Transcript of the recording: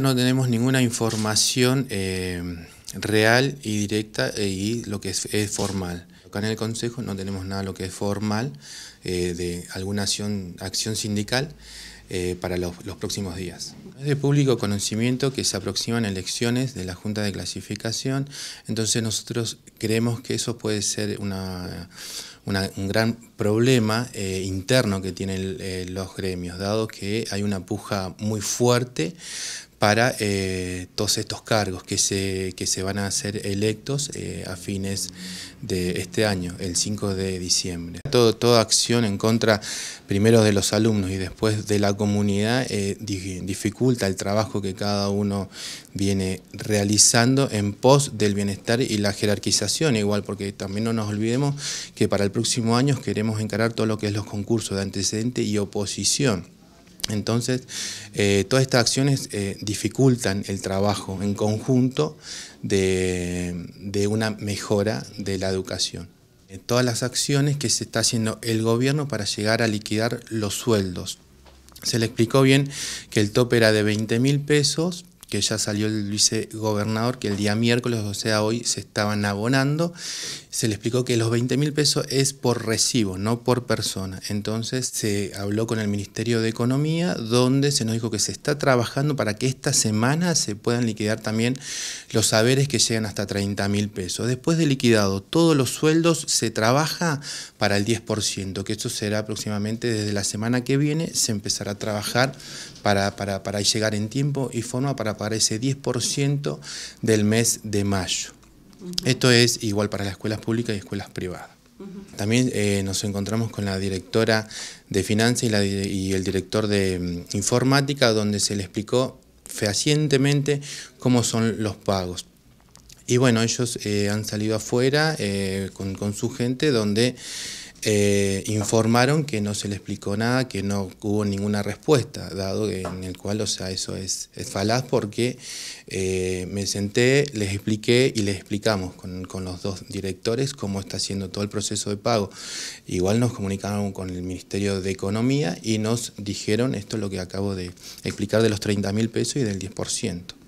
No tenemos ninguna información eh, real y directa eh, y lo que es, formal. Acá en el Consejo no tenemos nada lo que es formal eh, de alguna acción, acción sindical para los, próximos días. Es de público conocimiento que se aproximan elecciones de la Junta de Clasificación, entonces nosotros creemos que eso puede ser un gran problema interno que tienen los gremios, dado que hay una puja muy fuerte para eh, todos estos cargos que se, que se van a hacer electos eh, a fines de este año, el 5 de diciembre. Todo, toda acción en contra primero de los alumnos y después de la comunidad eh, dificulta el trabajo que cada uno viene realizando en pos del bienestar y la jerarquización igual, porque también no nos olvidemos que para el próximo año queremos encarar todo lo que es los concursos de antecedente y oposición. Entonces, eh, todas estas acciones eh, dificultan el trabajo en conjunto de, una mejora de la educación eh, todas las acciones que se está haciendo el gobierno para llegar a liquidar los sueldos. Se le explicó bien que el tope era de 20 mil pesos, que ya salió el vicegobernador, que el día miércoles, o sea, hoy se estaban abonando, se le explicó que los 20 mil pesos es por recibo, no por persona. Entonces se habló con el Ministerio de Economía, donde se nos dijo que se está trabajando para que esta semana se puedan liquidar también los saberes que llegan hasta 30 mil pesos. Después de liquidado todos los sueldos, se trabaja para el 10%, que eso será aproximadamente desde la semana que viene, se empezará a trabajar para, para, para llegar en tiempo y forma para pagar ese 10% del mes de mayo. Esto es igual para las escuelas públicas y escuelas privadas. También eh, nos encontramos con la directora de finanzas y, el director de mm, informática, donde se le explicó fehacientemente cómo son los pagos. Y bueno, ellos eh, han salido afuera eh, con, con su gente donde eh, informaron que no se le explicó nada, que no hubo ninguna respuesta, dado que en el cual, o sea, eso es, falaz porque eh, me senté, les expliqué y les explicamos con, con, los dos directores cómo está haciendo todo el proceso de pago. Igual nos comunicaron con el Ministerio de Economía y nos dijeron, esto es lo que acabo de explicar de los 30 mil pesos y del 10%.